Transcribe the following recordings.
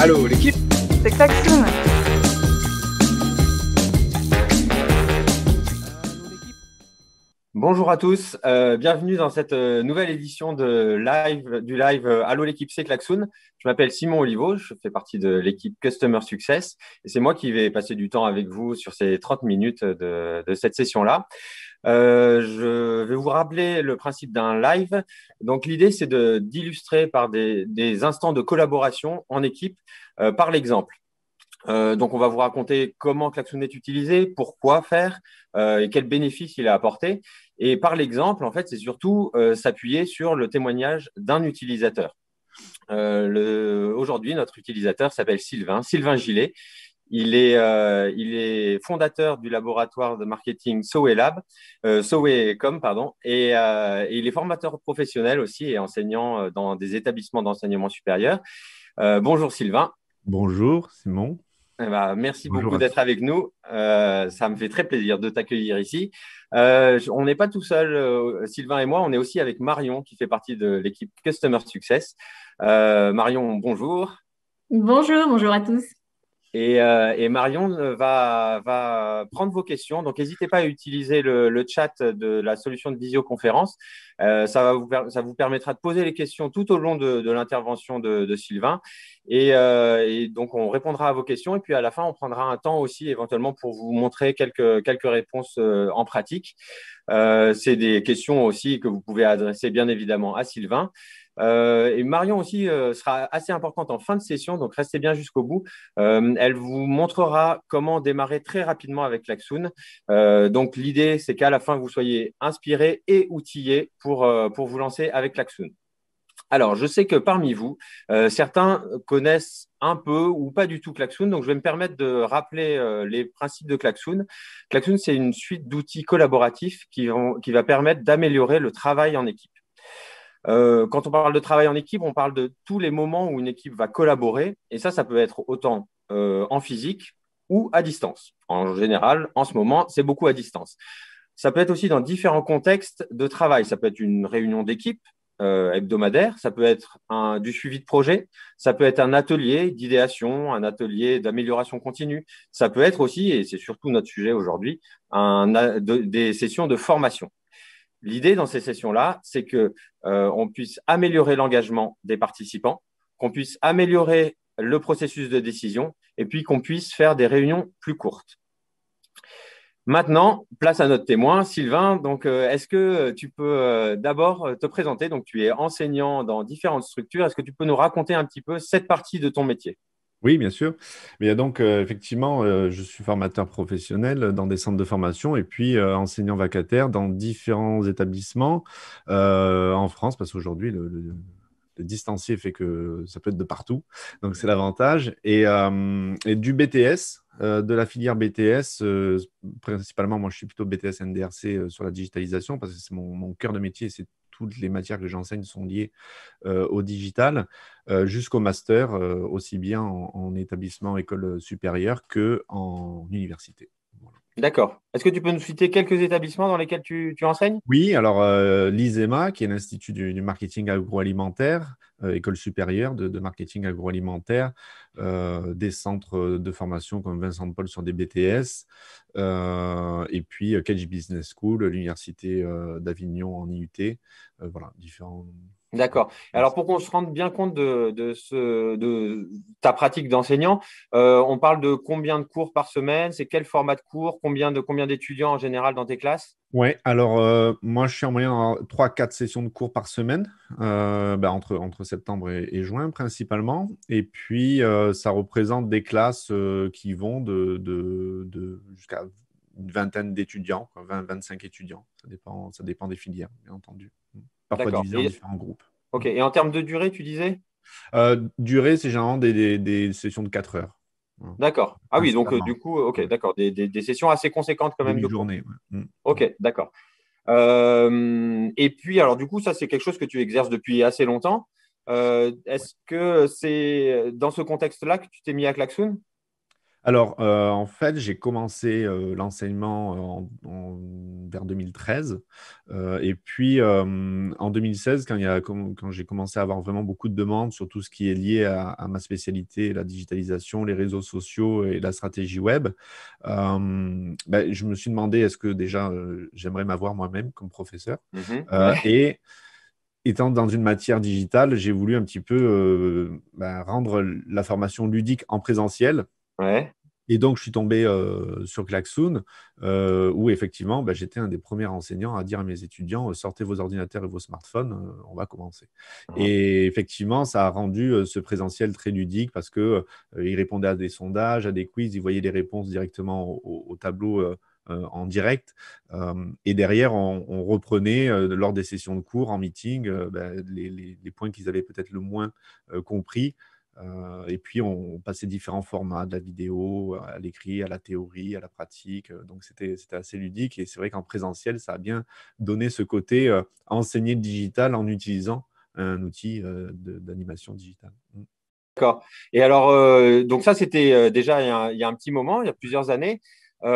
Allô, l'équipe C'est Bonjour à tous, euh, bienvenue dans cette euh, nouvelle édition de live, du live euh, Allô l'équipe, c'est Klaxoon Je m'appelle Simon Olivo, je fais partie de l'équipe Customer Success et c'est moi qui vais passer du temps avec vous sur ces 30 minutes de, de cette session-là. Euh, je vais vous rappeler le principe d'un live. Donc, l'idée, c'est d'illustrer par des, instants de collaboration en équipe euh, par l'exemple. Euh, donc, on va vous raconter comment Klaxon est utilisé, pourquoi faire et quels bénéfices il a apporté. Et par l'exemple, en fait, c'est surtout s'appuyer sur le témoignage d'un utilisateur. Aujourd'hui, notre utilisateur s'appelle Sylvain, Sylvain Gillet, il est, euh, il est, fondateur du laboratoire de marketing Sowe Lab, euh, Com, pardon, euh, et, il est formateur professionnel aussi et enseignant dans des établissements d'enseignement supérieur. bonjour Sylvain. Bonjour Simon. Eh ben, merci beaucoup d'être avec nous. ça me fait très plaisir de t'accueillir ici. on n'est pas tout seul, Sylvain et moi, on est aussi avec Marion qui fait partie de l'équipe Customer Success. Marion, bonjour. Bonjour, bonjour à tous. Euh, et, Marion va, prendre vos questions. Donc, n'hésitez pas à utiliser le, chat de la solution de visioconférence. Euh, ça, vous, permettra de poser les questions tout au long de, l'intervention de, Sylvain. Euh, et, donc, on répondra à vos questions. Et puis, à la fin, on prendra un temps aussi éventuellement pour vous montrer quelques, quelques réponses en pratique. C'est des questions aussi que vous pouvez adresser bien évidemment à Sylvain. Euh, et Marion aussi euh, sera assez importante en fin de session, donc restez bien jusqu'au bout. Euh, elle vous montrera comment démarrer très rapidement avec l'Axoon. donc l'idée, c'est qu'à la fin, vous soyez inspiré et outillé pour, pour vous lancer avec Klaxoon. Alors, je sais que parmi vous, certains connaissent un peu ou pas du tout Klaxoon, donc je vais me permettre de rappeler les principes de Klaxoon. Klaxoon, c'est une suite d'outils collaboratifs qui, vont, qui va permettre d'améliorer le travail en équipe. Euh, quand on parle de travail en équipe, on parle de tous les moments où une équipe va collaborer. Et ça, ça peut être autant euh, en physique ou à distance. En général, en ce moment, c'est beaucoup à distance. Ça peut être aussi dans différents contextes de travail. Ça peut être une réunion d'équipe euh, hebdomadaire, ça peut être un, du suivi de projet, ça peut être un atelier d'idéation, un atelier d'amélioration continue, ça peut être aussi, et c'est surtout notre sujet aujourd'hui, des sessions de formation. L'idée dans ces sessions-là, c'est que euh, on puisse améliorer l'engagement des participants, qu'on puisse améliorer le processus de décision et puis qu'on puisse faire des réunions plus courtes. Maintenant, place à notre témoin, Sylvain. Donc, euh, est-ce que tu peux euh, d'abord te présenter Donc, tu es enseignant dans différentes structures. Est-ce que tu peux nous raconter un petit peu cette partie de ton métier oui, bien sûr. Mais donc euh, effectivement, euh, je suis formateur professionnel dans des centres de formation et puis euh, enseignant vacataire dans différents établissements en France, parce qu'aujourd'hui, le, distancier fait que ça peut être de partout. Donc c'est l'avantage. Et, du BTS, de la filière BTS, principalement, moi je suis plutôt BTS NDRC sur la digitalisation, parce que c'est mon, mon cœur de métier, c'est toutes les matières que j'enseigne sont liées euh, au digital, euh, jusqu'au master, euh, aussi bien en, établissement école supérieure qu'en université. D'accord. Est-ce que tu peux nous citer quelques établissements dans lesquels tu, enseignes Oui, alors euh, l'ISEMA, qui est l'Institut du, marketing agroalimentaire, euh, école supérieure de, marketing agroalimentaire, euh, des centres de formation comme Vincent Paul sur des BTS, et puis Kedge Business School, l'Université d'Avignon en IUT, voilà, différents D'accord. Alors pour qu'on se rende bien compte de, ta pratique d'enseignant, euh, on parle de combien de cours par semaine, c'est quel format de cours, combien de combien d'étudiants en général dans tes classes Oui, alors euh, moi je suis en moyenne 3-4 sessions de cours par semaine, euh, ben, entre, septembre et, juin principalement. Et puis ça représente des classes qui vont de, jusqu'à une vingtaine d'étudiants, 20-25 étudiants. ça dépend des filières, bien entendu parfois divisé en différents groupes. Ok, et en termes de durée, tu disais euh, Durée, c'est généralement des, sessions de 4 heures. D'accord. Ah oui, donc euh, du coup, euh, ok, d'accord, des, sessions assez conséquentes quand même. Une journée. Mm. Ok, d'accord. et puis, alors du coup, ça, c'est quelque chose que tu exerces depuis assez longtemps. Est-ce que c'est dans ce contexte-là que tu t'es mis à Klaxoon alors, euh, en fait, j'ai commencé euh, l'enseignement euh, vers 2013. et puis, en 2016, quand, j'ai commencé à avoir vraiment beaucoup de demandes sur tout ce qui est lié à, ma spécialité, la digitalisation, les réseaux sociaux et la stratégie web, ben, je me suis demandé est-ce que déjà j'aimerais m'avoir moi-même comme professeur mmh Et étant dans une matière digitale, j'ai voulu un petit peu ben, rendre la formation ludique en présentiel. Et donc, je suis tombé euh, sur Klaxoon, euh, où effectivement, bah, j'étais un des premiers enseignants à dire à mes étudiants euh, sortez vos ordinateurs et vos smartphones, on va commencer. Ah. Et effectivement, ça a rendu ce présentiel très ludique parce que répondaient à des sondages, à des quiz, ils voyaient les réponses directement au, tableau. en direct. et derrière, on, reprenait lors des sessions de cours, en meeting, bah, les, les, points qu'ils avaient peut-être le moins compris euh, et puis, on passait différents formats, de la vidéo, à l'écrit, à la théorie, à la pratique. Euh, donc, c'était assez ludique. Et c'est vrai qu'en présentiel, ça a bien donné ce côté euh, enseigner le digital en utilisant un outil d'animation digitale. Mmh. D'accord. Et alors, donc ça, c'était déjà il y, il y, a un, petit moment, il y a plusieurs années. il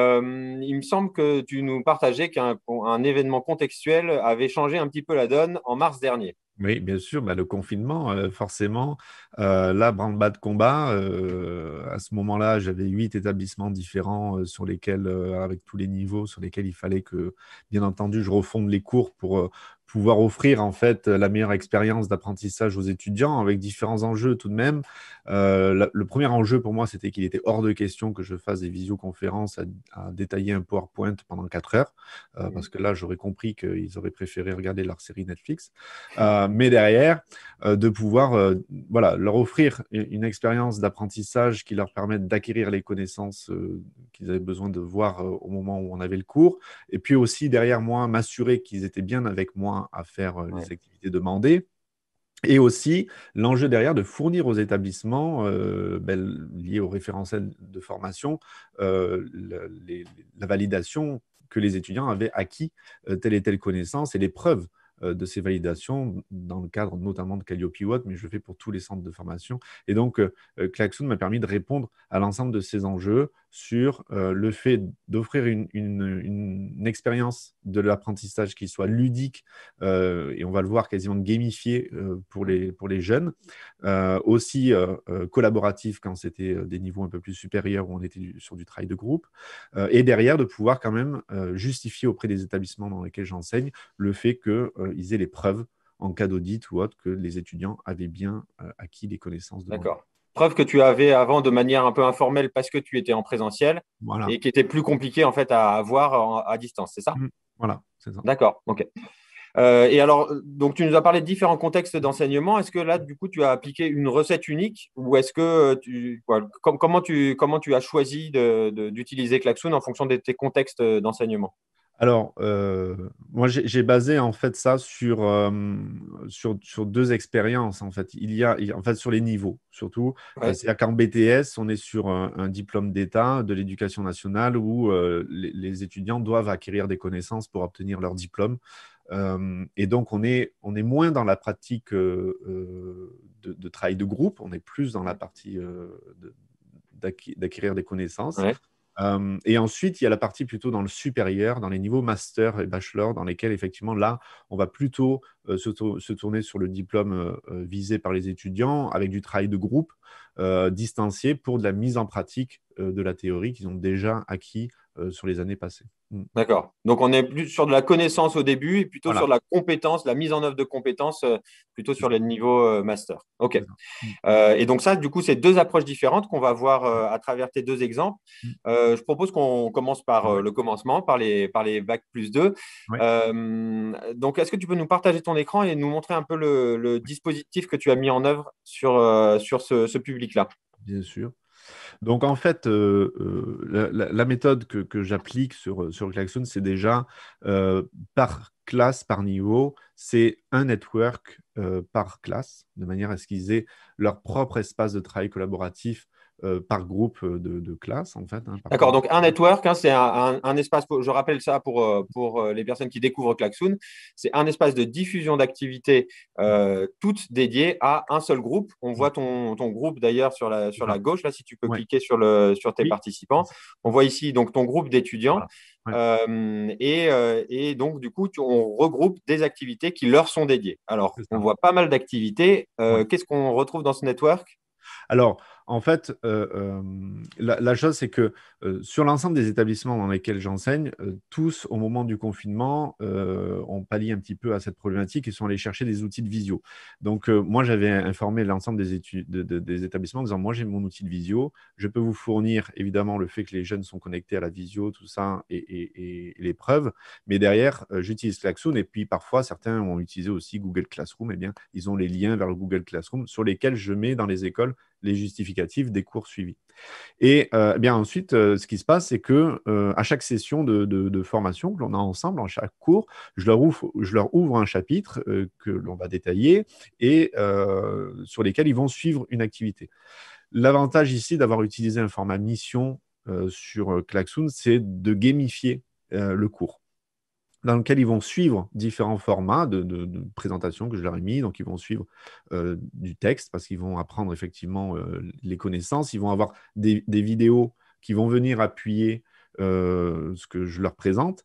me semble que tu nous partageais qu'un événement contextuel avait changé un petit peu la donne en mars dernier. Oui, bien sûr, bah, le confinement, forcément. là, branle-bas de combat. à ce moment-là, j'avais huit établissements différents sur lesquels, avec tous les niveaux, sur lesquels il fallait que, bien entendu, je refonde les cours pour pouvoir offrir en fait la meilleure expérience d'apprentissage aux étudiants avec différents enjeux tout de même. Euh, le premier enjeu pour moi, c'était qu'il était hors de question que je fasse des visioconférences à, détailler un PowerPoint pendant 4 heures, euh, mhm. parce que là, j'aurais compris qu'ils auraient préféré regarder leur série Netflix. Euh, mais derrière, de pouvoir voilà, leur offrir une, expérience d'apprentissage qui leur permette d'acquérir les connaissances qu'ils avaient besoin de voir au moment où on avait le cours, et puis aussi derrière moi, m'assurer qu'ils étaient bien avec moi à faire les activités demandées et aussi l'enjeu derrière de fournir aux établissements euh, ben, liés aux référentiels de formation euh, la, validation que les étudiants avaient acquis euh, telle et telle connaissance et les preuves de ces validations dans le cadre notamment de Calliope Watt, mais je le fais pour tous les centres de formation. Et donc, Klaxoon m'a permis de répondre à l'ensemble de ces enjeux sur euh, le fait d'offrir une, expérience de l'apprentissage qui soit ludique, euh, et on va le voir quasiment gamifié euh, pour, les, pour les jeunes, aussi collaboratif quand c'était des niveaux un peu plus supérieurs où on était sur du travail de groupe, et derrière de pouvoir quand même justifier auprès des établissements dans lesquels j'enseigne le fait qu'ils aient les preuves en cas d'audit ou autre que les étudiants avaient bien acquis des connaissances. D'accord preuve que tu avais avant de manière un peu informelle parce que tu étais en présentiel et qui était plus compliqué en fait à avoir à distance, c'est ça mm. Voilà, c'est ça. D'accord, ok. Euh, et alors, donc tu nous as parlé de différents contextes d'enseignement. Est-ce que là, du coup, tu as appliqué une recette unique ou est-ce que comment, tu, comment tu as choisi d'utiliser Klaxoon en fonction de tes contextes d'enseignement alors, euh, moi, j'ai basé en fait ça sur, euh, deux expériences. En fait, il y a, en fait, sur les niveaux surtout. Euh, c'est-à-dire qu'en BTS, on est sur un, diplôme d'État de l'éducation nationale où les, étudiants doivent acquérir des connaissances pour obtenir leur diplôme. et donc, on est, on est moins dans la pratique de, travail de groupe, on est plus dans la partie d'acquérir des connaissances. Euh, et ensuite, il y a la partie plutôt dans le supérieur, dans les niveaux master et bachelor, dans lesquels effectivement, là, on va plutôt euh, se, tourner sur le diplôme euh, visé par les étudiants avec du travail de groupe distancié pour de la mise en pratique de la théorie qu'ils ont déjà acquis euh, sur les années passées. Mm. D'accord. Donc on est plus sur de la connaissance au début et plutôt sur la compétence, la mise en œuvre de compétences, euh, plutôt sur le niveau euh, master. OK. Mm. et donc ça, du coup, c'est deux approches différentes qu'on va voir à travers tes deux exemples. Mm. je propose qu'on commence par le commencement, par les, par les Bac plus 2. donc est-ce que tu peux nous partager ton écran et nous montrer un peu le, dispositif que tu as mis en œuvre sur, sur ce public-là Bien sûr. Donc en fait, euh, euh, la, méthode que, j'applique sur, euh, sur Klaxon, c'est déjà par classe, par niveau, c'est un network par classe, de manière à ce qu'ils aient leur propre espace de travail collaboratif euh, par groupe euh, de, classe, en fait. Hein, D'accord, donc un euh. network, hein, c'est un, espace, je rappelle ça pour, pour les personnes qui découvrent Klaxoon, c'est un espace de diffusion d'activités mm. toutes dédiées à un seul groupe. On voit mm. ton, ton groupe d'ailleurs sur la, sur la gauche, là, si tu peux cliquer sur, le, sur tes participants. On voit ici donc ton groupe d'étudiants. et, et, donc, du coup, on regroupe des activités qui leur sont dédiées. Alors, on voit pas mal d'activités. Qu'est-ce qu'on retrouve dans ce network Alors, en fait, euh, euh, la, chose, c'est que euh, sur l'ensemble des établissements dans lesquels j'enseigne, tous, au moment du confinement, ont pallié un petit peu à cette problématique et sont allés chercher des outils de visio. Donc, moi, j'avais informé l'ensemble des, des établissements en disant, moi, j'ai mon outil de visio, je peux vous fournir, évidemment, le fait que les jeunes sont connectés à la visio, tout ça, et, les preuves. Mais derrière, j'utilise Klaxoon et puis parfois, certains ont utilisé aussi Google Classroom. Eh bien, ils ont les liens vers le Google Classroom sur lesquels je mets dans les écoles les justificatifs des cours suivis. Et euh, eh bien ensuite, euh, ce qui se passe, c'est que euh, à chaque session de, formation que l'on a ensemble, en chaque cours, je leur ouvre, je leur ouvre un chapitre que l'on va détailler et sur lesquels ils vont suivre une activité. L'avantage ici d'avoir utilisé un format mission sur Klaxoon, c'est de gamifier le cours dans lequel ils vont suivre différents formats de, présentation que je leur ai mis. Donc, ils vont suivre euh, du texte parce qu'ils vont apprendre effectivement euh, les connaissances. Ils vont avoir des, vidéos qui vont venir appuyer euh, ce que je leur présente,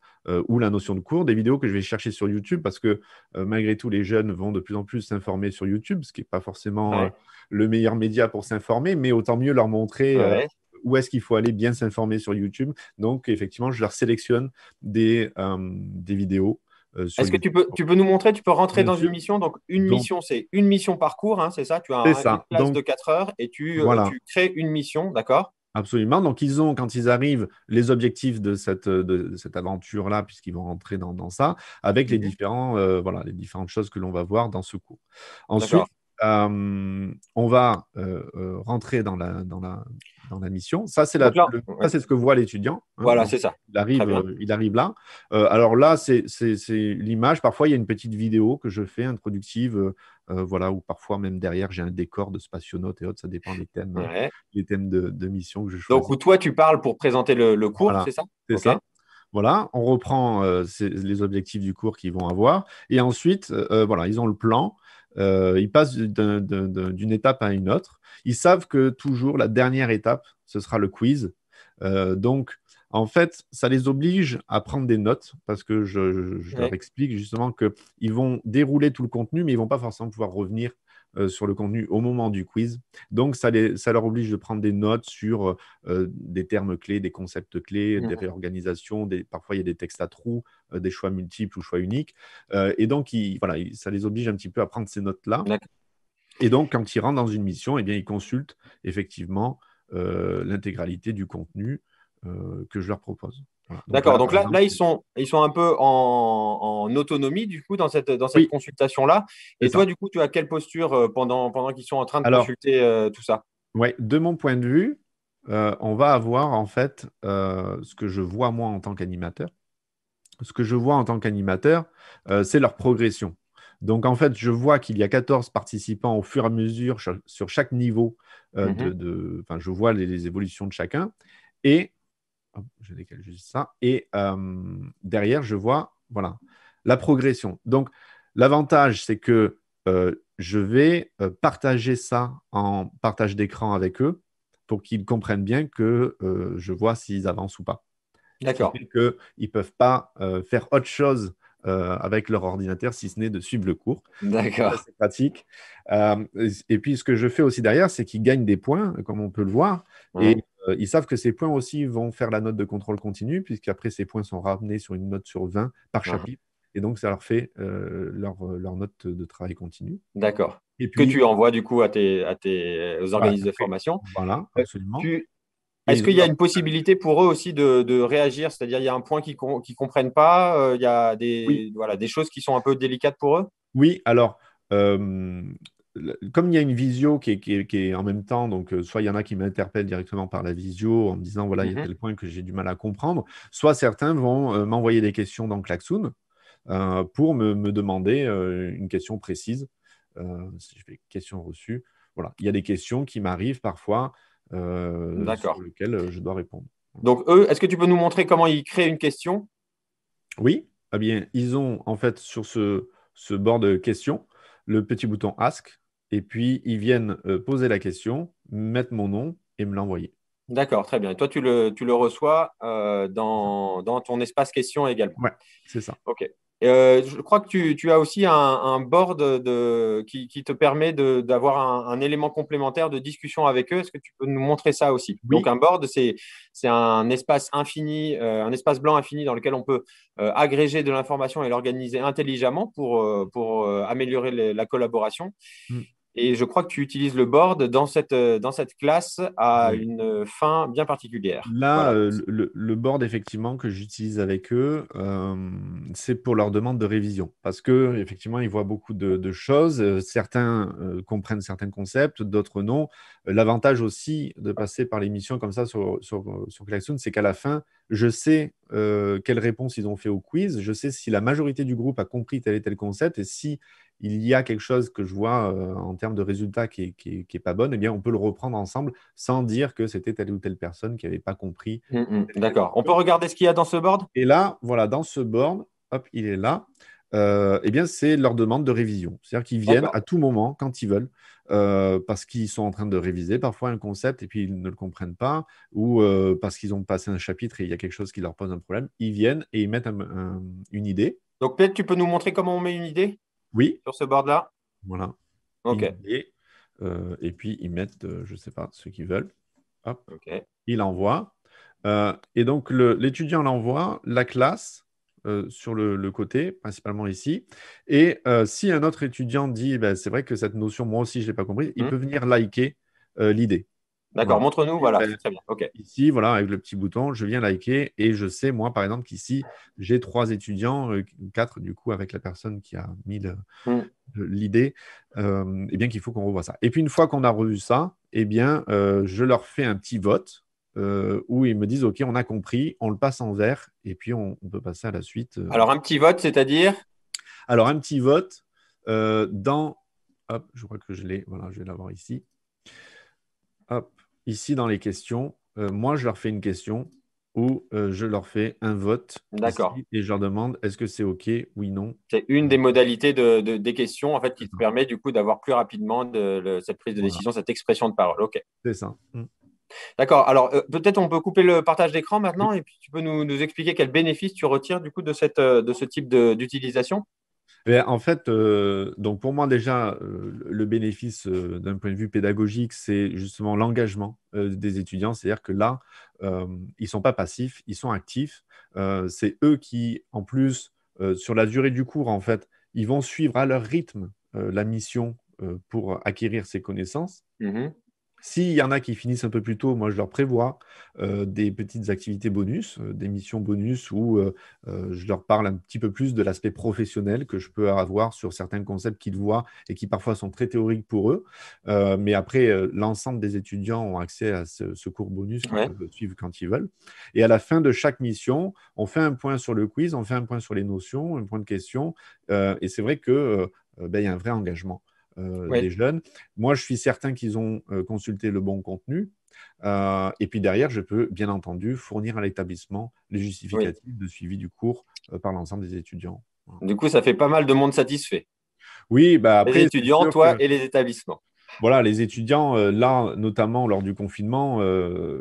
ou la notion de cours, des vidéos que je vais chercher sur YouTube, parce que malgré tout, les jeunes vont de plus en plus s'informer sur YouTube, ce qui n'est pas forcément le meilleur média pour s'informer, mais autant mieux leur montrer où est-ce qu'il faut aller bien s'informer sur YouTube. Donc, effectivement, je leur sélectionne des, euh, vidéos euh, est-ce que tu peux, tu peux nous montrer, tu peux rentrer dans une mission Donc, une mission, c'est une mission par hein, c'est ça Tu as un, une classe de 4 heures et tu, euh, tu crées une mission, d'accord Absolument. Donc, ils ont, quand ils arrivent, les objectifs de cette, cette aventure-là, puisqu'ils vont rentrer dans, ça, avec les, mhm. différents, voilà, les différentes choses que l'on va voir dans ce cours. Ensuite, euh, on va euh, euh, rentrer dans la, dans la, mission. Ça, c'est ce que voit l'étudiant. Hein. voilà, c'est ça. Il arrive, là. alors là, c'est l'image. Parfois, il y a une petite vidéo que je fais introductive. voilà, ou parfois même derrière, j'ai un décor de spationautes et autres, ça dépend des thèmes, thèmes de, mission que je choisis. Donc, toi, tu parles pour présenter le, cours, c'est ça C'est ça. Voilà, on reprend les objectifs du cours qu'ils vont avoir. Et ensuite, voilà, ils ont le plan. Euh, ils passent d'une étape à une autre. Ils savent que toujours la dernière étape, ce sera le quiz. Euh, donc, en fait, ça les oblige à prendre des notes parce que je, leur explique justement qu'ils vont dérouler tout le contenu, mais ils vont pas forcément pouvoir revenir euh, sur le contenu au moment du quiz. Donc, ça, leur oblige de prendre des notes sur euh, euh, des termes clés, des concepts clés, des réorganisations. parfois, il y a des textes à trous, des choix multiples ou choix uniques. et donc, voilà, ça les oblige un petit peu à prendre ces notes-là. Et donc, quand ils rentrent dans une mission, eh bien, ils consultent effectivement l'intégralité du contenu que je leur propose. D'accord. Donc, là, là, ils, sont, ils sont un peu en, autonomie, du coup, dans cette, dans cette consultation-là. Et toi, du coup, tu as quelle posture euh, pendant, pendant qu'ils sont en train de consulter euh, tout ça Oui, de mon point de vue, euh, on va avoir, en fait, ce que je vois, moi, en tant qu'animateur. Ce que je vois en tant qu'animateur, c'est leur progression. Donc, en fait, je vois qu'il y a 14 participants au fur et à mesure sur chaque niveau. Mm-hmm. de, enfin, je vois les, les, évolutions de chacun. Et je décale juste ça. Et euh, derrière, je vois voilà, la progression. Donc, l'avantage, c'est que euh, je vais euh, partager ça en partage d'écran avec eux pour qu'ils comprennent bien que je vois s'ils avancent ou pas. D'accord. Qu'ils ne peuvent pas faire autre chose avec leur ordinateur, si ce n'est de suivre le cours. D'accord. C'est pratique. et puis, ce que je fais aussi derrière, c'est qu'ils gagnent des points, comme on peut le voir. Et mmh. Euh, ils savent que ces points aussi vont faire la note de contrôle continu, puisqu'après, ces points sont ramenés sur une note sur 20 par ah. chapitre. Et donc, ça leur fait euh, euh, leur, note de travail continue. D'accord. que tu envoies du coup à tes, aux organismes de formation. Voilà, absolument. Est-ce qu'il y a une possibilité pour eux aussi de, réagir C'est-à-dire, il y a un point qu'ils ne comprennent pas, il y a des, des choses qui sont un peu délicates pour eux Oui, alors, comme il y a une visio qui est, en même temps, donc euh, soit il y en a qui m'interpellent directement par la visio en me disant voilà, il y a mhm. tel point que j'ai du mal à comprendre, soit certains vont euh, m'envoyer des questions dans Klaxoon euh, pour me, demander une question précise. si je fais question reçue, voilà, il y a des questions qui m'arrivent parfois sur lesquelles je dois répondre. Donc, eux, est-ce que tu peux nous montrer comment ils créent une question Oui, eh bien, ils ont en fait sur ce bord de questions le petit bouton Ask et puis ils viennent euh, poser la question, mettre mon nom et me l'envoyer. D'accord, très bien. Et toi, tu le, tu le reçois euh, dans, ton espace question également. Oui, c'est ça. OK. Euh, je crois que tu, as aussi un, board de, qui, te permet d'avoir un, élément complémentaire de discussion avec eux. Est-ce que tu peux nous montrer ça aussi Donc un board, c'est un espace infini, un espace blanc infini dans lequel on peut agréger de l'information et l'organiser intelligemment pour, pour améliorer la collaboration. Mm. Et je crois que tu utilises le board dans cette, euh, dans cette classe à une fin bien particulière. Là, euh, le, board, effectivement, que j'utilise avec eux, euh, c'est pour leur demande de révision. Parce que effectivement, ils voient beaucoup de, choses. Certains comprennent certains concepts, d'autres non. L'avantage aussi de passer par l'émission comme ça sur, sur, sur c'est qu'à la fin, je sais euh, quelles réponses ils ont fait au quiz. Je sais si la majorité du groupe a compris tel et tel concept. Et si il y a quelque chose que je vois euh, en termes de résultats qui n'est est, pas bonne, eh bien, on peut le reprendre ensemble sans dire que c'était telle ou telle personne qui n'avait pas compris. Mmh, mmh. D'accord. On peut regarder ce qu'il y a dans ce board Et là, voilà, dans ce board, hop, il est là. Euh, eh bien, c'est leur demande de révision. C'est-à-dire qu'ils viennent à tout moment, quand ils veulent, euh, parce qu'ils sont en train de réviser parfois un concept et puis ils ne le comprennent pas, ou parce qu'ils ont passé un chapitre et il y a quelque chose qui leur pose un problème. Ils viennent et ils mettent une idée. Donc peut-être tu peux nous montrer comment on met une idée oui. Sur ce bord là Voilà. OK. Euh, et, puis, ils mettent, euh, je ne sais pas, ceux qu'ils veulent. Hop. OK. Ils l'envoient. Euh, et donc, l'étudiant l'envoie, la classe sur le, côté, principalement ici. Et si un autre étudiant dit, eh ben, c'est vrai que cette notion, moi aussi, je ne l'ai pas compris, il hmm. peut venir liker l'idée. D'accord, montre-nous, voilà, c'est euh, très bien. Ici, voilà, avec le petit bouton, je viens liker et je sais, moi, par exemple, qu'ici, j'ai trois étudiants, euh, quatre du coup, avec la personne qui a mis mm. l'idée, Et euh, eh bien qu'il faut qu'on revoie ça. Et puis, une fois qu'on a revu ça, et eh bien, je leur fais un petit vote où ils me disent, OK, on a compris, on le passe en vert et puis on, on peut passer à la suite. Alors, un petit vote, c'est-à-dire Alors, un petit vote dans. Hop, je crois que je l'ai, voilà, je vais l'avoir ici. Hop, ici dans les questions, euh, moi, je leur fais une question ou euh, je leur fais un vote. D'accord. Et je leur demande est-ce que c'est OK, oui, non. C'est une euh, des modalités des questions en fait, qui te permet du coup d'avoir plus rapidement cette prise de décision, cette expression de parole. OK. C'est ça. Mm. D'accord. Alors, peut-être on peut couper le partage d'écran maintenant et puis tu peux nous, expliquer quels bénéfices tu retires du coup de, cette, de ce type d'utilisation ben, en fait, euh, donc pour moi déjà, euh, le bénéfice euh, d'un point de vue pédagogique, c'est justement l'engagement des étudiants. C'est-à-dire que là, ils ne sont pas passifs, ils sont actifs. c'est eux qui, en plus, sur la durée du cours, en fait, ils vont suivre à leur rythme la mission pour acquérir ces connaissances. Mmh s'il y en a qui finissent un peu plus tôt, moi je leur prévois euh, des petites activités bonus, euh, des missions bonus où euh, je leur parle un petit peu plus de l'aspect professionnel que je peux avoir sur certains concepts qu'ils voient et qui parfois sont très théoriques pour eux. mais après, l'ensemble des étudiants ont accès à ce, cours bonus qu'ils peuvent suivre quand ils veulent. Et à la fin de chaque mission, on fait un point sur le quiz, on fait un point sur les notions, un point de question. et c'est vrai qu'il ben, y a un vrai engagement des euh, jeunes. Moi, je suis certain qu'ils ont euh, consulté le bon contenu. Euh, et puis derrière, je peux bien entendu fournir à l'établissement les justificatifs de suivi du cours par l'ensemble des étudiants. Du coup, ça fait pas mal de monde satisfait. Oui, bah, après, les étudiants, toi et les établissements. Voilà, les étudiants, là, notamment lors du confinement,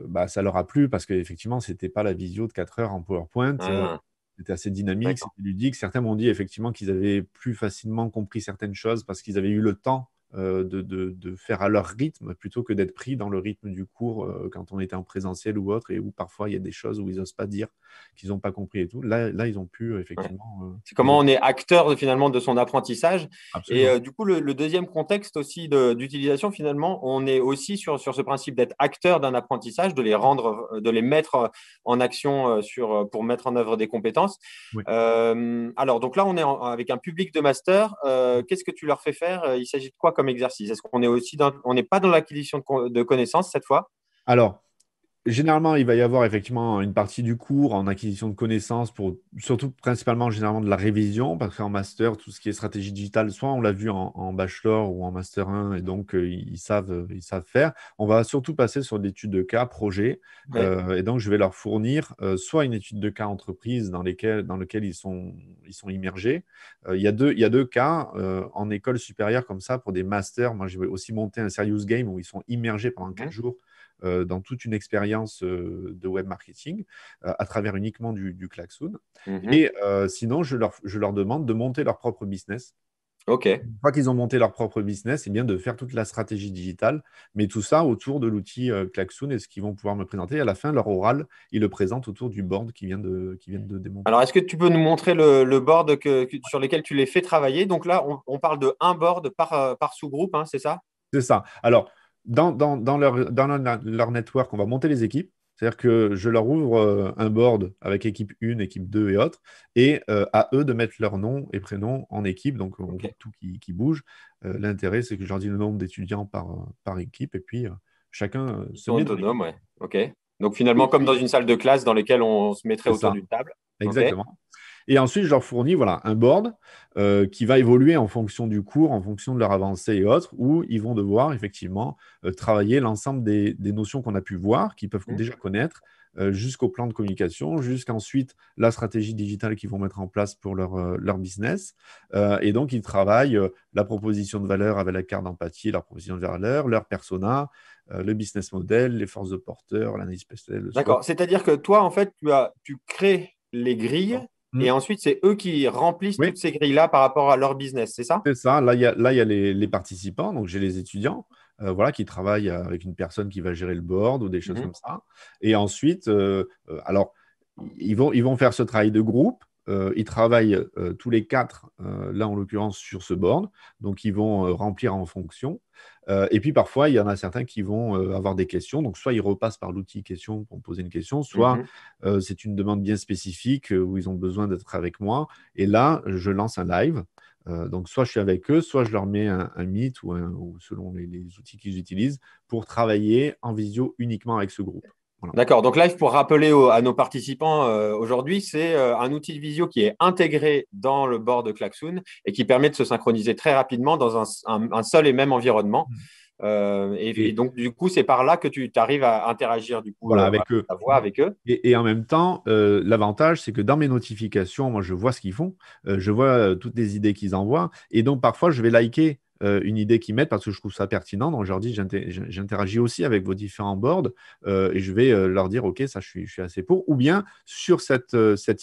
bah, ça leur a plu parce qu'effectivement, ce n'était pas la visio de 4 heures en PowerPoint. Ah. C'était assez dynamique, c'était ludique. Certains m'ont dit effectivement qu'ils avaient plus facilement compris certaines choses parce qu'ils avaient eu le temps euh, de, de, de, faire à leur rythme plutôt que d'être pris dans le rythme du cours euh, quand on était en présentiel ou autre et où parfois il y a des choses où ils n'osent pas dire qu'ils n'ont pas compris et tout. Là, là ils ont pu euh, effectivement. C'est comment on est acteur finalement de son apprentissage. Et du coup, le, deuxième contexte aussi d'utilisation finalement, on est aussi sur, sur ce principe d'être acteur d'un apprentissage, de les rendre, de les mettre en action sur, pour mettre en œuvre des compétences. alors, donc là, on est avec un public de master. Qu'est-ce que tu leur fais faire Il s'agit de quoi comme exercice Est-ce qu'on est aussi dans, on n'est pas dans l'acquisition de, de connaissances cette fois Alors, Généralement, il va y avoir effectivement une partie du cours en acquisition de connaissances, pour, surtout principalement généralement de la révision, parce qu'en master, tout ce qui est stratégie digitale, soit on l'a vu en, bachelor ou en master 1, et donc euh, ils, savent, euh, ils savent faire. On va surtout passer sur l'étude de cas, projet, euh, et donc je vais leur fournir soit une étude de cas entreprise dans, laquelle dans lequel ils sont, ils sont immergés. Il y, a deux, il y a deux cas en école supérieure comme ça pour des masters. Moi, j'ai aussi monté un serious game où ils sont immergés pendant 15 mmh. jours euh, dans toute une expérience euh, de web marketing euh, à travers uniquement du, du mhm. Et sinon, je leur, demande de monter leur propre business. Ok. Une fois qu'ils ont monté leur propre business, et bien de faire toute la stratégie digitale, mais tout ça autour de l'outil euh, et ce qu'ils vont pouvoir me présenter. à la fin, leur oral, ils le présentent autour du board qui vient de, qui de démonter. Alors, est-ce que tu peux nous montrer le, board sur lequel tu les fais travailler Donc là, on, parle de un board par, par sous-groupe, hein, c'est ça C'est ça. Alors, dans, leur, leur, network, on va monter les équipes. C'est-à-dire que je leur ouvre euh, un board avec équipe 1, équipe 2 et autres, et euh, à eux de mettre leur nom et prénoms en équipe. Donc, on tout qui, bouge. Euh, l'intérêt, c'est que je leur dis le nombre d'étudiants par, par équipe, et puis chacun se met autonome, OK. Donc, finalement, comme dans une salle de classe dans laquelle on se mettrait autour d'une table. Exactement. Et ensuite, je leur fournis voilà, un board euh, qui va évoluer en fonction du cours, en fonction de leur avancée et autres, où ils vont devoir effectivement euh, travailler l'ensemble des, notions qu'on a pu voir, qu'ils peuvent mmh. déjà connaître, euh, jusqu'au plan de communication, jusqu'ensuite la stratégie digitale qu'ils vont mettre en place pour leur, leur business. et donc, ils travaillent la proposition de valeur avec la carte d'empathie, leur proposition de valeur, leur persona, le business model, les forces de porteur, l'analyse spéciale. D'accord. C'est-à-dire que toi, en fait, tu, as, tu crées les grilles Mm. Et ensuite, c'est eux qui remplissent toutes ces grilles-là par rapport à leur business, c'est ça C'est ça. Là, il y a, les, participants. Donc, j'ai les étudiants euh, voilà, qui travaillent euh, avec une personne qui va gérer le board ou des choses mm-hmm. comme ça. Et ensuite, euh, alors, ils vont, ils vont faire ce travail de groupe euh, ils travaillent euh, tous les quatre, euh, là en l'occurrence sur ce board, donc ils vont euh, remplir en fonction. et puis parfois, il y en a certains qui vont avoir des questions, donc soit ils repassent par l'outil question pour poser une question, soit mhm. c'est une demande bien spécifique où ils ont besoin d'être avec moi. Et là, je lance un live. donc soit je suis avec eux, soit je leur mets un, un ou, selon les outils qu'ils utilisent pour travailler en visio uniquement avec ce groupe. D'accord. Donc Live, pour rappeler à nos participants euh, aujourd'hui, c'est euh, un outil de visio qui est intégré dans le bord de Klaxoon et qui permet de se synchroniser très rapidement dans un, seul et même environnement. Mmh. Euh, et, donc du coup, c'est par là que tu arrives à interagir du coup avec eux. avec eux. Et, et en même temps, l'avantage, c'est que dans mes notifications, moi, je vois ce qu'ils font, je vois toutes les idées qu'ils envoient, et donc parfois, je vais liker euh, une idée qui mettent parce que je trouve ça pertinent. Donc, je leur dis, j'interagis aussi avec vos différents boards euh, et je vais euh, leur dire, OK, ça, je suis, assez pour. Ou bien, sur cette,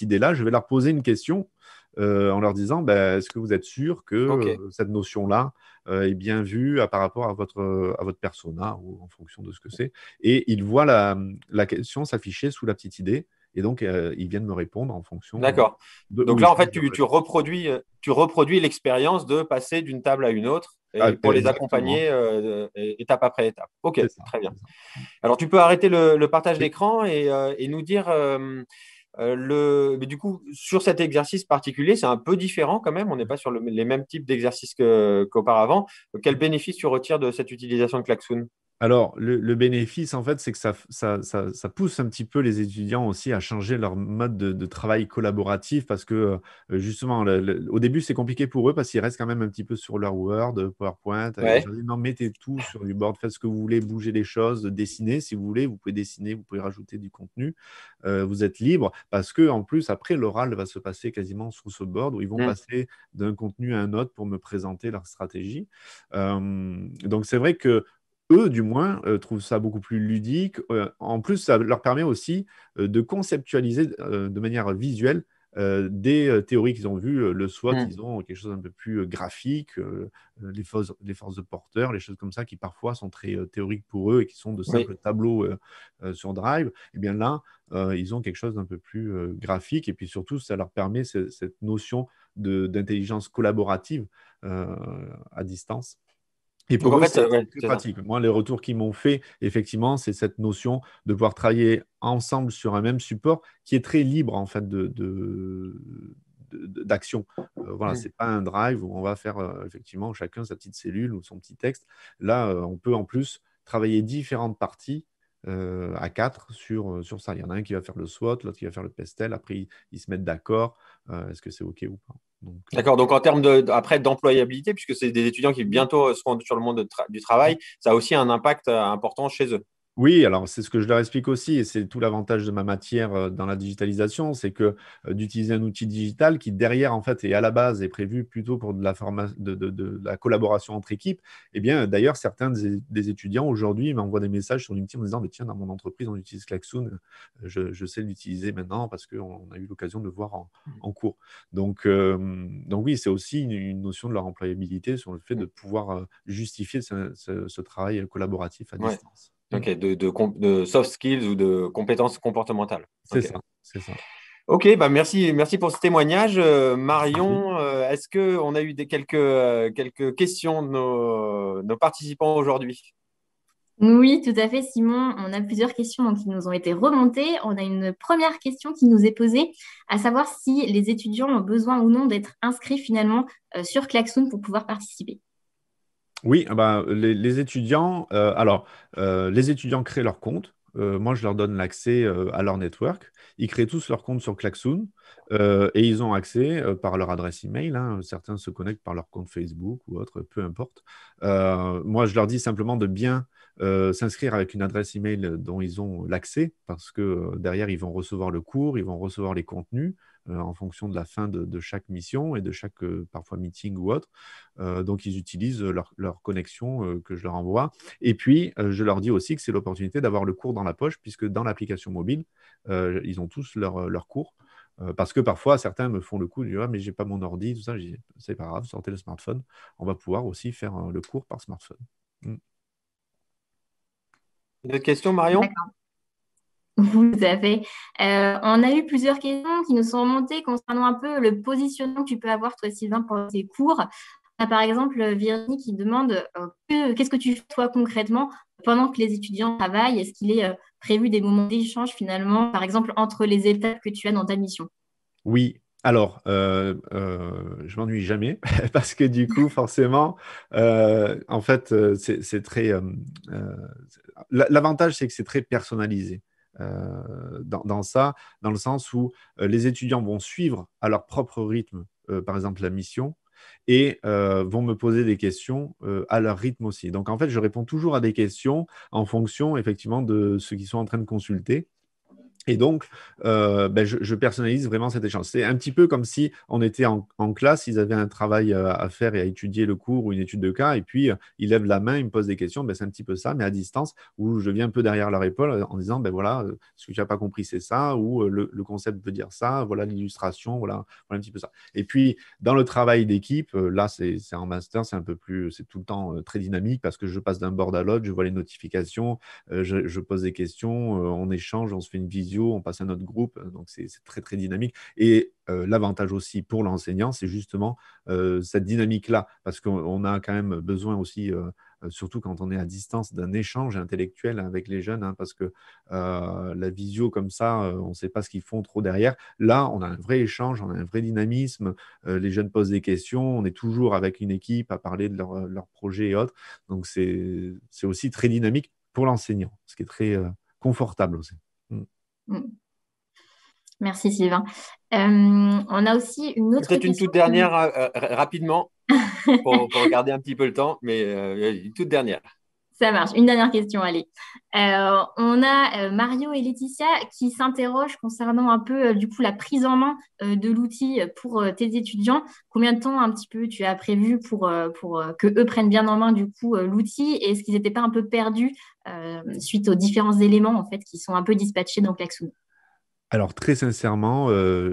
idée-là, je vais leur poser une question en leur disant, bah, est-ce que vous êtes sûr que cette notion-là est bien vue par rapport à votre, à votre persona ou en fonction de ce que c'est Et ils voient la question s'afficher sous la petite idée. Et donc, euh, ils viennent me répondre en fonction. Euh, D'accord. Donc là, en fait, tu, reproduis, euh, tu reproduis l'expérience de passer d'une table à une autre ah, pour les accompagner étape après étape. Ok, très bien. Alors, tu peux arrêter le, partage d'écran et, nous dire. le, mais du coup, sur cet exercice particulier, c'est un peu différent quand même. On n'est pas sur les mêmes types d'exercices qu'auparavant. Quel bénéfice tu retires de cette utilisation de Klaxoon alors, le, bénéfice, en fait, c'est que ça, ça, ça, pousse un petit peu les étudiants aussi à changer leur mode de, travail collaboratif parce que, euh, justement, au début, c'est compliqué pour eux parce qu'ils restent quand même un petit peu sur leur Word, PowerPoint. Euh, non, mettez tout sur du board, faites ce que vous voulez, bougez les choses, dessinez si vous voulez, vous pouvez dessiner, vous pouvez rajouter du contenu. Euh, vous êtes libre parce que, en plus, après, l'oral va se passer quasiment sur ce board où ils vont mm. passer d'un contenu à un autre pour me présenter leur stratégie. donc, c'est vrai que eux, du moins, euh, trouvent ça beaucoup plus ludique. Euh, en plus, ça leur permet aussi euh, de conceptualiser de manière visuelle des théories qu'ils ont vues le soir, mmh. qu'ils ont quelque chose d'un peu plus graphique, les, forces, les forces de porteurs, les choses comme ça qui parfois sont très théoriques pour eux et qui sont de simples tableaux sur Drive. Et eh bien là, ils ont quelque chose d'un peu plus graphique et puis surtout, ça leur permet cette notion d'intelligence collaborative à distance et pour moi, c'est très euh, pratique. Moi, les retours qu'ils m'ont fait, effectivement, c'est cette notion de pouvoir travailler ensemble sur un même support qui est très libre, en fait, de, d'action. Euh, voilà, mmh. c'est pas un drive où on va faire euh, effectivement chacun sa petite cellule ou son petit texte. Là, on peut en plus travailler différentes parties à quatre sur, sur ça. Il y en a un qui va faire le SWOT, l'autre qui va faire le PESTEL. Après, ils se mettent d'accord. Est-ce que c'est OK ou pas euh, D'accord. Donc en termes de, d'employabilité, puisque c'est des étudiants qui bientôt euh, seront sur le monde du travail, ça a aussi un impact euh, important chez eux. Oui, alors c'est ce que je leur explique aussi, et c'est tout l'avantage de ma matière euh, dans la digitalisation, c'est que euh, d'utiliser un outil digital qui derrière en fait et à la base est prévu plutôt pour de la, collaboration entre équipes. Et eh bien d'ailleurs certains des, étudiants aujourd'hui m'envoient des messages sur LinkedIn en disant mais tiens dans mon entreprise on utilise Klaxoon, euh, je, sais l'utiliser maintenant parce qu'on a eu l'occasion de le voir en, mmh. cours. Donc oui c'est aussi une, notion de leur employabilité sur le fait de mmh. pouvoir justifier ce, travail collaboratif à distance. Mm. Ok, de, de, soft skills ou de compétences comportementales. C'est ça, Ok, bah merci, merci pour ce témoignage. Euh, Marion, euh, est-ce qu'on a eu des, quelques, euh, quelques questions de nos, participants aujourd'hui Oui, tout à fait, Simon. On a plusieurs questions qui nous ont été remontées. On a une première question qui nous est posée, à savoir si les étudiants ont besoin ou non d'être inscrits finalement sur Klaxoon pour pouvoir participer. Oui, eh ben, les, étudiants, euh, alors, euh, les étudiants créent leur compte. Euh, moi, je leur donne l'accès à leur network. Ils créent tous leur compte sur Klaxoon et ils ont accès par leur adresse email. Hein. Certains se connectent par leur compte Facebook ou autre, peu importe. moi, je leur dis simplement de bien s'inscrire avec une adresse email dont ils ont l'accès parce que derrière ils vont recevoir le cours, ils vont recevoir les contenus, euh, en fonction de la fin de, chaque mission et de chaque euh, parfois meeting ou autre. Euh, donc, ils utilisent leur, connexion que je leur envoie. Et puis, je leur dis aussi que c'est l'opportunité d'avoir le cours dans la poche, puisque dans l'application mobile, ils ont tous leur, cours parce que parfois, certains me font le coup du ah, mais j'ai pas mon ordi, tout ça. C'est pas grave, sortez le smartphone. On va pouvoir aussi faire le cours par smartphone. Hmm. Une autre question, Marion vous avez. Euh, on a eu plusieurs questions qui nous sont remontées concernant un peu le positionnement que tu peux avoir, toi, Sylvain, pour tes cours. Euh, par exemple Virginie qui demande euh, qu'est-ce que tu fais, concrètement, pendant que les étudiants travaillent Est-ce qu'il est prévu des moments d'échange, finalement, par exemple, entre les étapes que tu as dans ta mission Oui, alors, je m'ennuie jamais parce que du coup, forcément, en fait, c'est très. L'avantage, c'est que c'est très personnalisé. Euh, dans, ça, dans le sens où euh, les étudiants vont suivre à leur propre rythme, euh, par exemple, la mission, et vont me poser des questions à leur rythme aussi. Donc en fait, je réponds toujours à des questions en fonction effectivement de ceux qui sont en train de consulter. Et donc, euh, ben, je, personnalise vraiment cet échange. C'est un petit peu comme si on était en, classe, ils avaient un travail euh, à faire et à étudier le cours ou une étude de cas, et puis euh, ils lèvent la main, ils me posent des questions. Ben c'est un petit peu ça, mais à distance, où je viens un peu derrière leur épaule en disant, ben voilà, ce que tu n'as pas compris, c'est ça, ou le, concept veut dire ça, voilà l'illustration, voilà, un petit peu ça. Et puis, dans le travail d'équipe, là, c'est en master, c'est un peu plus, c'est tout le temps très dynamique parce que je passe d'un board à l'autre, je vois les notifications, je, pose des questions, on échange, on se fait une vision on passe à notre groupe, euh, donc c'est très très dynamique. Et euh, l'avantage aussi pour l'enseignant, c'est justement euh, cette dynamique-là, parce qu'on a quand même besoin aussi, surtout quand on est à distance, d'un échange intellectuel avec les jeunes, hein, parce que la visio comme ça, on ne sait pas ce qu'ils font trop derrière. Là, on a un vrai échange, on a un vrai dynamisme, les jeunes posent des questions, on est toujours avec une équipe à parler de leurs leur projets et autres, donc c'est aussi très dynamique pour l'enseignant, ce qui est très confortable aussi. Mm. Merci Sylvain. Euh, on a aussi une autre. Peut-être une toute dernière, euh, euh, rapidement, pour, pour, garder un petit peu le temps, mais une toute dernière. Ça marche. Une dernière question, allez. Euh, on a euh, Mario et Laetitia qui s'interrogent concernant un peu euh, du coup la prise en main de l'outil pour tes étudiants. Combien de temps un petit peu tu as prévu pour, pour que eux prennent bien en main du coup l'outil et est-ce qu'ils n'étaient pas un peu perdus suite aux différents éléments en fait qui sont un peu dispatchés dans Klaxoon Alors très sincèrement,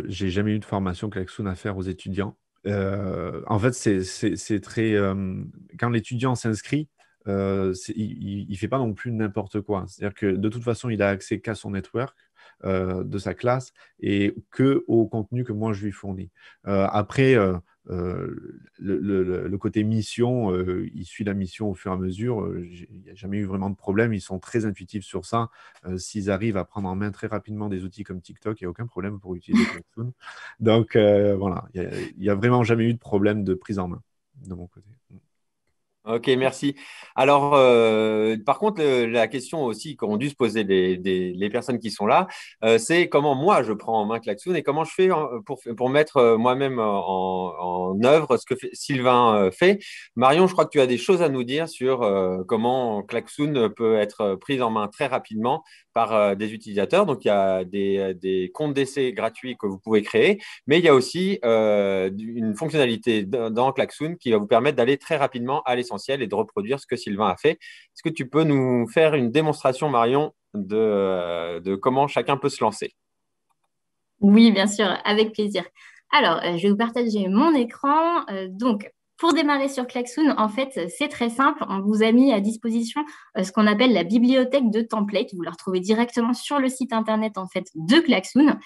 j'ai jamais eu de formation Klaxoon à faire aux étudiants. en fait, c'est très quand l'étudiant s'inscrit euh, il ne fait pas non plus n'importe quoi. C'est-à-dire que de toute façon, il a accès qu'à son network. Euh, de sa classe et que au contenu que moi je lui fournis. Euh, après, le, côté mission, il suit la mission au fur et à mesure. Il n'y a jamais eu vraiment de problème. Ils sont très intuitifs sur ça. S'ils arrivent à prendre en main très rapidement des outils comme TikTok, il n'y a aucun problème pour utiliser Donc voilà, il n'y a, vraiment jamais eu de problème de prise en main de mon côté. Ok, merci. Alors, euh, par contre, la question aussi qu'ont dû se poser les, personnes qui sont là, euh, c'est comment moi je prends en main Klaxoon et comment je fais hein, pour, mettre euh, moi-même en, en, œuvre ce que Sylvain fait. Marion, je crois que tu as des choses à nous dire sur comment Klaxoon peut être prise en main très rapidement par euh, des utilisateurs. Donc, il y a euh, des, comptes d'essai gratuits que vous pouvez créer, mais il y a aussi euh, une fonctionnalité dans Klaxoon qui va vous permettre d'aller très rapidement à l'essentiel et de reproduire ce que Sylvain a fait. Est-ce que tu peux nous faire une démonstration, Marion, de, de comment chacun peut se lancer Oui, bien sûr, avec plaisir. Alors, je vais vous partager mon écran. donc, pour démarrer sur Klaxoon, en fait, c'est très simple. On vous a mis à disposition euh, ce qu'on appelle la bibliothèque de templates. Vous la retrouvez directement sur le site internet en fait de Klaxoon.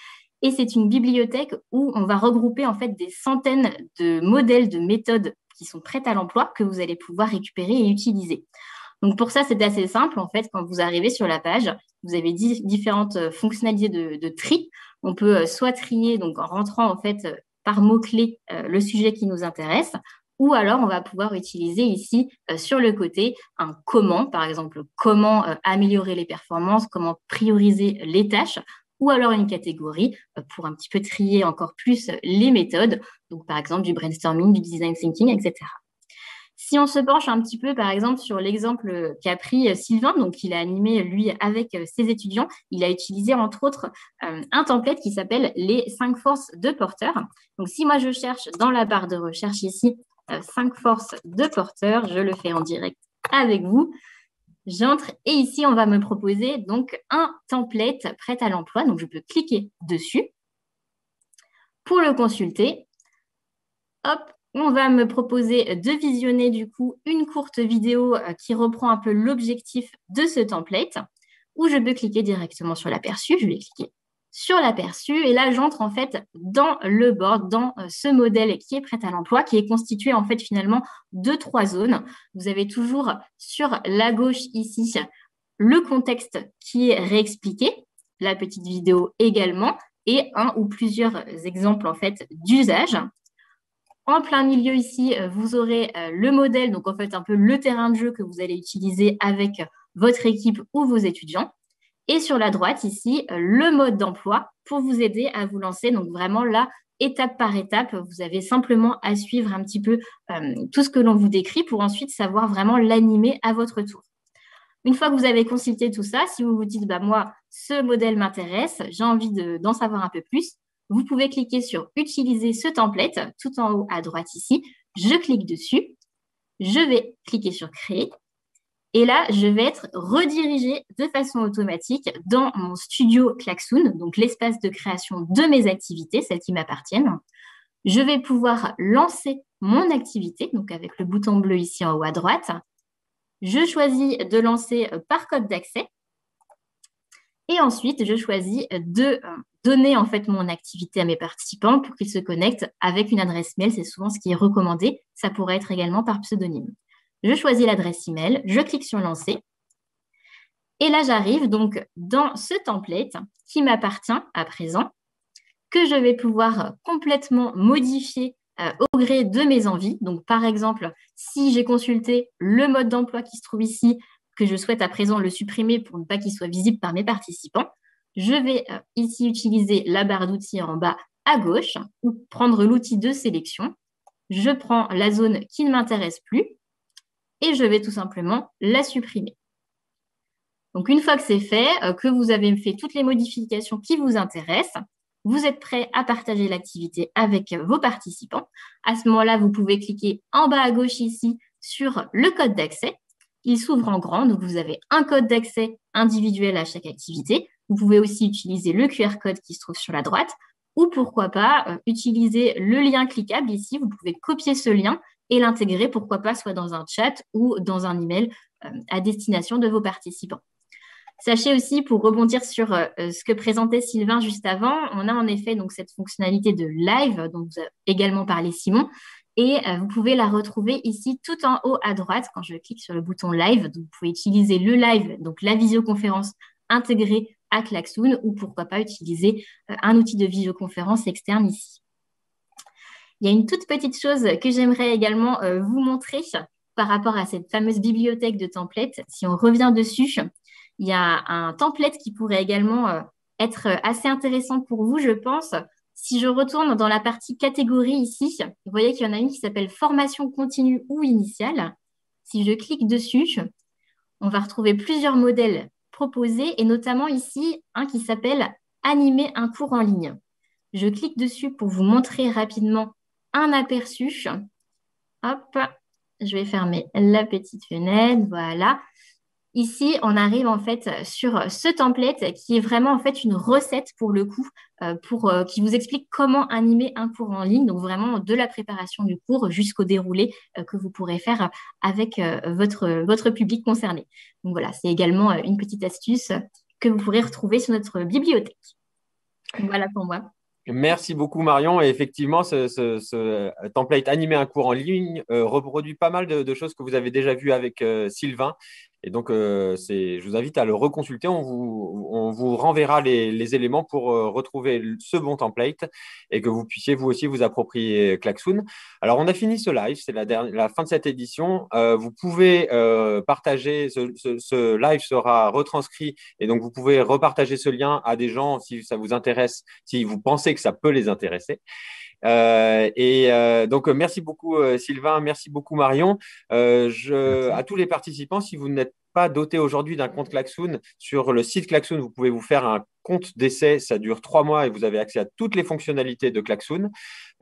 Et c'est une bibliothèque où on va regrouper en fait des centaines de modèles de méthodes qui sont prêtes à l'emploi que vous allez pouvoir récupérer et utiliser. Donc pour ça, c'est assez simple. En fait, quand vous arrivez sur la page, vous avez différentes euh, fonctionnalités de, tri. On peut euh, soit trier donc en rentrant en fait par mot-clé le sujet qui nous intéresse ou alors on va pouvoir utiliser ici euh, sur le côté un comment, par exemple comment euh, améliorer les performances, comment prioriser les tâches, ou alors une catégorie euh, pour un petit peu trier encore plus les méthodes, donc par exemple du brainstorming, du design thinking, etc. Si on se penche un petit peu, par exemple, sur l'exemple qu'a pris Sylvain, donc il a animé lui avec ses étudiants, il a utilisé entre autres un template qui s'appelle les cinq forces de porteur. Donc si moi je cherche dans la barre de recherche ici Cinq forces de porteur. Je le fais en direct avec vous. J'entre et ici, on va me proposer donc un template prêt à l'emploi. Donc, je peux cliquer dessus pour le consulter. Hop, on va me proposer de visionner du coup une courte vidéo euh, qui reprend un peu l'objectif de ce template où je peux cliquer directement sur l'aperçu. Je vais cliquer sur l'aperçu. Et là, j'entre en fait dans le board, dans euh, ce modèle qui est prêt à l'emploi, qui est constitué en fait finalement de trois zones. Vous avez toujours sur la gauche ici le contexte qui est réexpliqué, la petite vidéo également, et un ou plusieurs exemples en fait d'usage. En plein milieu ici, euh, vous aurez euh, le modèle, donc en fait un peu le terrain de jeu que vous allez utiliser avec votre équipe ou vos étudiants. Et sur la droite, ici, euh, le mode d'emploi pour vous aider à vous lancer. Donc vraiment là, étape par étape, vous avez simplement à suivre un petit peu euh, tout ce que l'on vous décrit pour ensuite savoir vraiment l'animer à votre tour. Une fois que vous avez consulté tout ça, si vous vous dites, bah, moi, ce modèle m'intéresse, j'ai envie d'en savoir un peu plus, vous pouvez cliquer sur Utiliser ce template tout en haut à droite ici. Je clique dessus. Je vais cliquer sur Créer et là, je vais être redirigée de façon automatique dans mon studio Klaxoon, donc l'espace de création de mes activités, celles qui m'appartiennent. Je vais pouvoir lancer mon activité, donc avec le bouton bleu ici en haut à droite. Je choisis de lancer par code d'accès. Et ensuite, je choisis de euh, donner en fait mon activité à mes participants pour qu'ils se connectent avec une adresse mail. C'est souvent ce qui est recommandé. Ça pourrait être également par pseudonyme. Je choisis l'adresse email, je clique sur lancer. Et là, j'arrive donc dans ce template qui m'appartient à présent, que je vais pouvoir complètement modifier euh, au gré de mes envies. Donc, par exemple, si j'ai consulté le mode d'emploi qui se trouve ici, que je souhaite à présent le supprimer pour ne pas qu'il soit visible par mes participants, je vais euh, ici utiliser la barre d'outils en bas à gauche ou prendre l'outil de sélection. Je prends la zone qui ne m'intéresse plus et je vais tout simplement la supprimer. Donc une fois que c'est fait, euh, que vous avez fait toutes les modifications qui vous intéressent, vous êtes prêt à partager l'activité avec euh, vos participants. À ce moment-là, vous pouvez cliquer en bas à gauche ici sur le code d'accès. Il s'ouvre en grand, donc vous avez un code d'accès individuel à chaque activité. Vous pouvez aussi utiliser le QR code qui se trouve sur la droite ou pourquoi pas euh, utiliser le lien cliquable ici. Vous pouvez copier ce lien et l'intégrer, pourquoi pas, soit dans un chat ou dans un email euh, à destination de vos participants. Sachez aussi, pour rebondir sur euh, euh, ce que présentait Sylvain juste avant, on a en effet donc cette fonctionnalité de live dont vous également parlé Simon, et vous pouvez la retrouver ici tout en haut à droite quand je clique sur le bouton live. vous pouvez utiliser le live, donc la visioconférence intégrée à Klaxoon ou pourquoi pas utiliser un outil de visioconférence externe ici. Il y a une toute petite chose que j'aimerais également euh, vous montrer par rapport à cette fameuse bibliothèque de templates. Si on revient dessus, il y a un template qui pourrait également euh, être assez intéressant pour vous, je pense. Si je retourne dans la partie catégorie ici, vous voyez qu'il y en a une qui s'appelle formation continue ou initiale. Si je clique dessus, on va retrouver plusieurs modèles proposés et notamment ici un qui s'appelle animer un cours en ligne. Je clique dessus pour vous montrer rapidement un aperçu. Hop, je vais fermer la petite fenêtre. Voilà. Ici, on arrive en fait sur ce template qui est vraiment en fait une recette pour le coup, euh, pour, euh, qui vous explique comment animer un cours en ligne, donc vraiment de la préparation du cours jusqu'au déroulé euh, que vous pourrez faire avec votre, votre public concerné. Donc voilà, c'est également une petite astuce que vous pourrez retrouver sur notre bibliothèque. Voilà pour moi. Merci beaucoup Marion. Et effectivement, ce, euh, template animé un cours en ligne euh, reproduit pas mal de, choses que vous avez déjà vues avec euh, Sylvain. Et donc, euh, je vous invite à le reconsulter. On vous, on vous renverra les, les éléments pour euh, retrouver ce bon template et que vous puissiez vous aussi vous approprier euh, Klaxoon. Alors, on a fini ce live. C'est la, la, fin de cette édition. Euh, vous pouvez partager. Ce, ce, ce, live sera retranscrit et donc vous pouvez repartager ce lien à des gens si ça vous intéresse, si vous pensez que ça peut les intéresser. Euh, et euh, donc, euh, merci beaucoup Sylvain, merci beaucoup Marion. je, À tous les participants, si vous n'êtes pas doté aujourd'hui d'un compte Klaxoon, sur le site Klaxoon, vous pouvez vous faire un compte d'essai. Ça dure trois mois et vous avez accès à toutes les fonctionnalités de Klaxoon.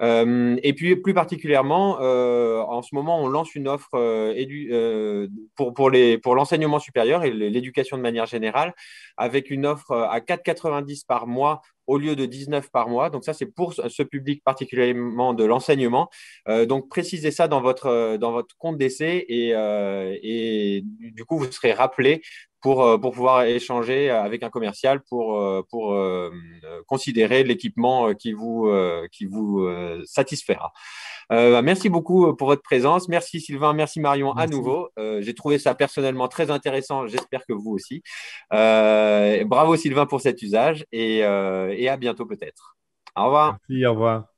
et puis, plus particulièrement, en ce moment, on lance une offre euh, pour, pour, les, pour l'enseignement supérieur et l'éducation de manière générale avec une offre à 4,90 par mois au lieu de 19 par mois. Donc ça, c'est pour ce public particulièrement de l'enseignement. Euh, donc précisez ça dans votre, euh, dans votre compte d'essai et, euh, et, du coup, vous serez rappelé euh, pour, pouvoir échanger avec un commercial pour, euh, pour euh, considérer l'équipement qui vous, qui vous satisfera. merci beaucoup pour votre présence. Merci Sylvain, merci Marion à nouveau. J'ai trouvé ça personnellement très intéressant. J'espère que vous aussi. bravo Sylvain pour cet usage et, et à bientôt peut-être. Au revoir. Merci, au revoir.